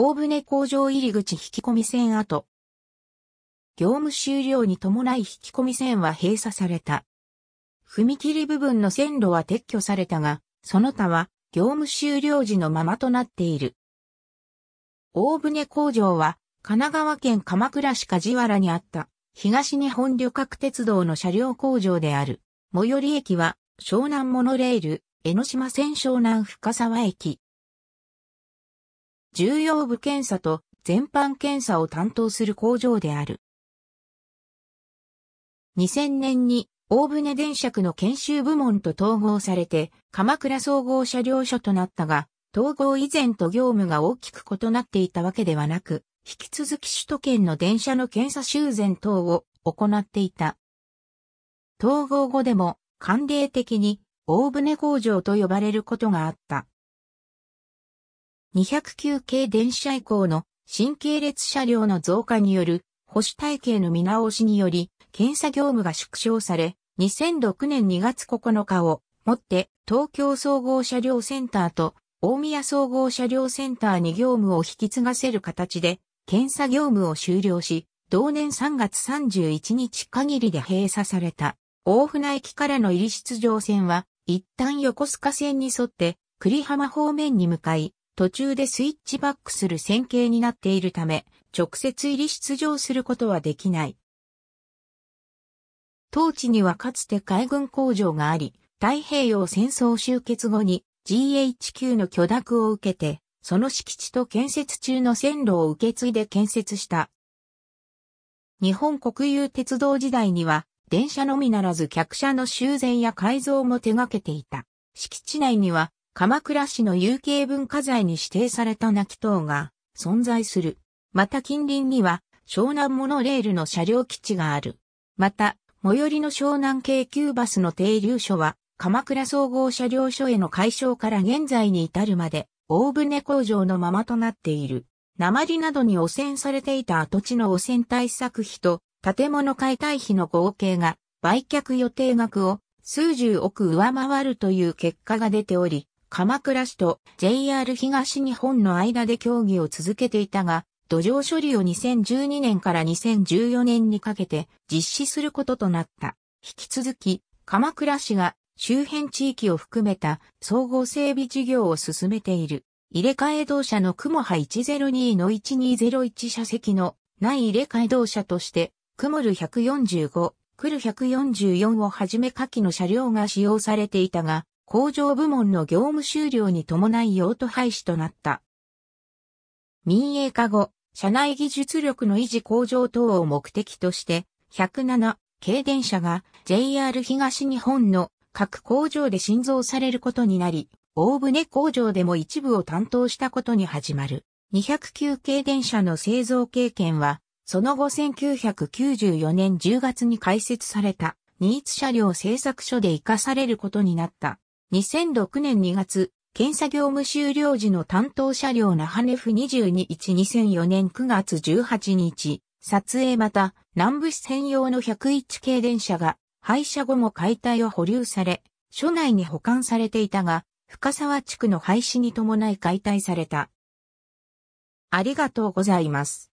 大船工場入口引き込み線跡。業務終了に伴い引き込み線は閉鎖された。踏切部分の線路は撤去されたが、その他は業務終了時のままとなっている。大船工場は神奈川県鎌倉市梶原にあった東日本旅客鉄道の車両工場である。最寄り駅は湘南モノレール、江ノ島線湘南深沢駅。重要部検査と全般検査を担当する工場である。2000年に大船電車の研修部門と統合されて鎌倉総合車両所となったが、統合以前と業務が大きく異なっていたわけではなく、引き続き首都圏の電車の検査修繕等を行っていた。統合後でも慣例的に大船工場と呼ばれることがあった。209系電車以降の新系列車両の増加による保守体系の見直しにより、検査業務が縮小され、2006年2月9日をもって東京総合車両センターと大宮総合車両センターに業務を引き継がせる形で検査業務を終了し、同年3月31日限りで閉鎖された大船駅からの入り出場線は一旦横須賀線に沿って栗浜方面に向かい、途中でスイッチバックする線形になっているため、直接入り出場することはできない。当地にはかつて海軍工場があり、太平洋戦争終結後に GHQ の許諾を受けて、その敷地と建設中の線路を受け継いで建設した。日本国有鉄道時代には、電車のみならず客車の修繕や改造も手掛けていた。敷地内には鎌倉市の有形文化財に指定された泣き塔が存在する。また近隣には湘南モノレールの車両基地がある。また、最寄りの湘南京急バスの停留所は、鎌倉総合車両所への解消から現在に至るまで、大船工場のままとなっている。鉛などに汚染されていた跡地の汚染対策費と建物解体費の合計が売却予定額を数十億上回るという結果が出ており、鎌倉市と JR 東日本の間で協議を続けていたが、土壌処理を2012年から2014年にかけて実施することとなった。引き続き、鎌倉市が周辺地域を含めた総合整備事業を進めている。入れ替え同社の雲波102-1201車席のない入れ替え同社として、雲る145、来る144をはじめ下記の車両が使用されていたが、工場部門の業務終了に伴い用途廃止となった。民営化後、社内技術力の維持向上等を目的として、107軽電車が JR 東日本の各工場で新造されることになり、大船工場でも一部を担当したことに始まる。209軽電車の製造経験は、その後1994年10月に開設された、ニーツ車両製作所で活かされることになった。2006年2月、検査業務終了時の担当車両なハネフ2212004年9月18日、撮影また南部市専用の101系電車が廃車後も解体を保留され、署内に保管されていたが、深沢地区の廃止に伴い解体された。ありがとうございます。